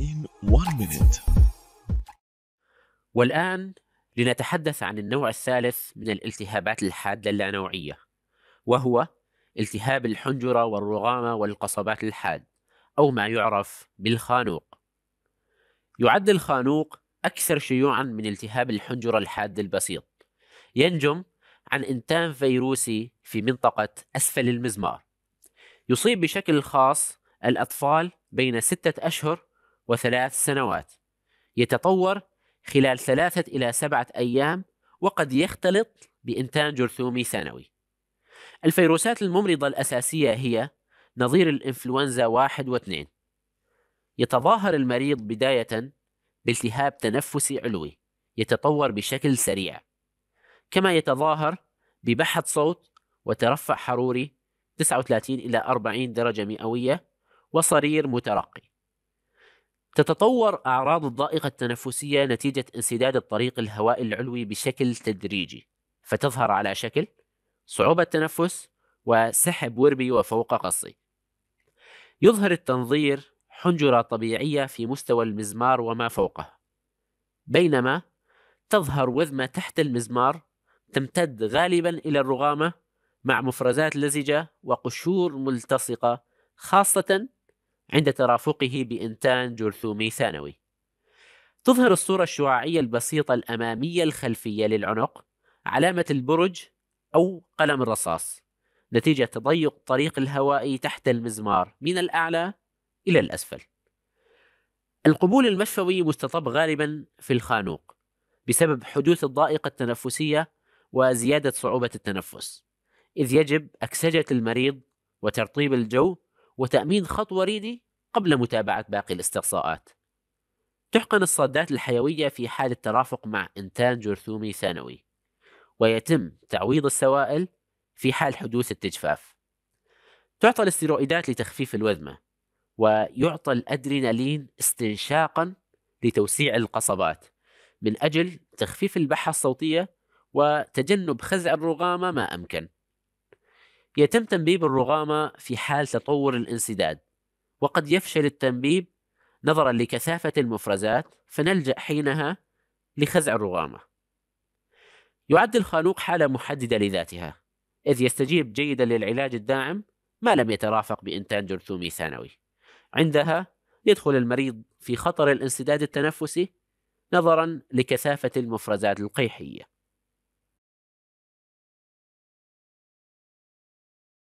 in one minute. والآن لنتحدث عن النوع الثالث من الالتهابات الحادة اللانوعية وهو التهاب الحنجرة والرغامة والقصبات الحاد أو ما يعرف بالخانوق يعد الخانوق أكثر شيوعا من التهاب الحنجرة الحاد البسيط ينجم عن إنتان فيروسي في منطقة أسفل المزمار يصيب بشكل خاص الأطفال بين ستة أشهر وثلاث سنوات يتطور خلال ثلاثة إلى سبعة أيام وقد يختلط بإنتان جرثومي ثانوي الفيروسات الممرضة الأساسية هي نظير الإنفلونزا واحد واثنين يتظاهر المريض بداية بالتهاب تنفسي علوي يتطور بشكل سريع كما يتظاهر ببحث صوت وترفع حروري 39 إلى 40 درجة مئوية وصرير مترقي تتطور أعراض الضائقة التنفسية نتيجة انسداد الطريق الهوائي العلوي بشكل تدريجي فتظهر على شكل صعوبة تنفس وسحب وربي وفوق قصي يظهر التنظير حنجرة طبيعية في مستوى المزمار وما فوقه بينما تظهر وذمة تحت المزمار تمتد غالبا إلى الرغامة مع مفرزات لزجة وقشور ملتصقة خاصة عند ترافقه بإنتان جرثومي ثانوي تظهر الصورة الشعاعية البسيطة الأمامية الخلفية للعنق علامة البرج أو قلم الرصاص نتيجة تضيق طريق الهوائي تحت المزمار من الأعلى إلى الأسفل القبول المشفوي مستطب غالبا في الخانوق بسبب حدوث الضائقة التنفسية وزيادة صعوبة التنفس إذ يجب أكسجة المريض وترطيب الجو وتأمين خط وريدي قبل متابعة باقي الاستقصاءات تحقن الصادات الحيوية في حال الترافق مع إنتان جرثومي ثانوي ويتم تعويض السوائل في حال حدوث التجفاف تعطى الاستيرويدات لتخفيف الوذمة ويعطى الأدرينالين استنشاقا لتوسيع القصبات من أجل تخفيف البحة الصوتية وتجنب خزع الرغامة ما أمكن يتم تنبيب الرغامة في حال تطور الانسداد وقد يفشل التنبيب نظرا لكثافة المفرزات فنلجأ حينها لخزع الرغامة يعد الخانوق حالة محددة لذاتها إذ يستجيب جيدا للعلاج الداعم ما لم يترافق بإنتاج جرثومي ثانوي عندها يدخل المريض في خطر الانسداد التنفسي نظرا لكثافة المفرزات القيحية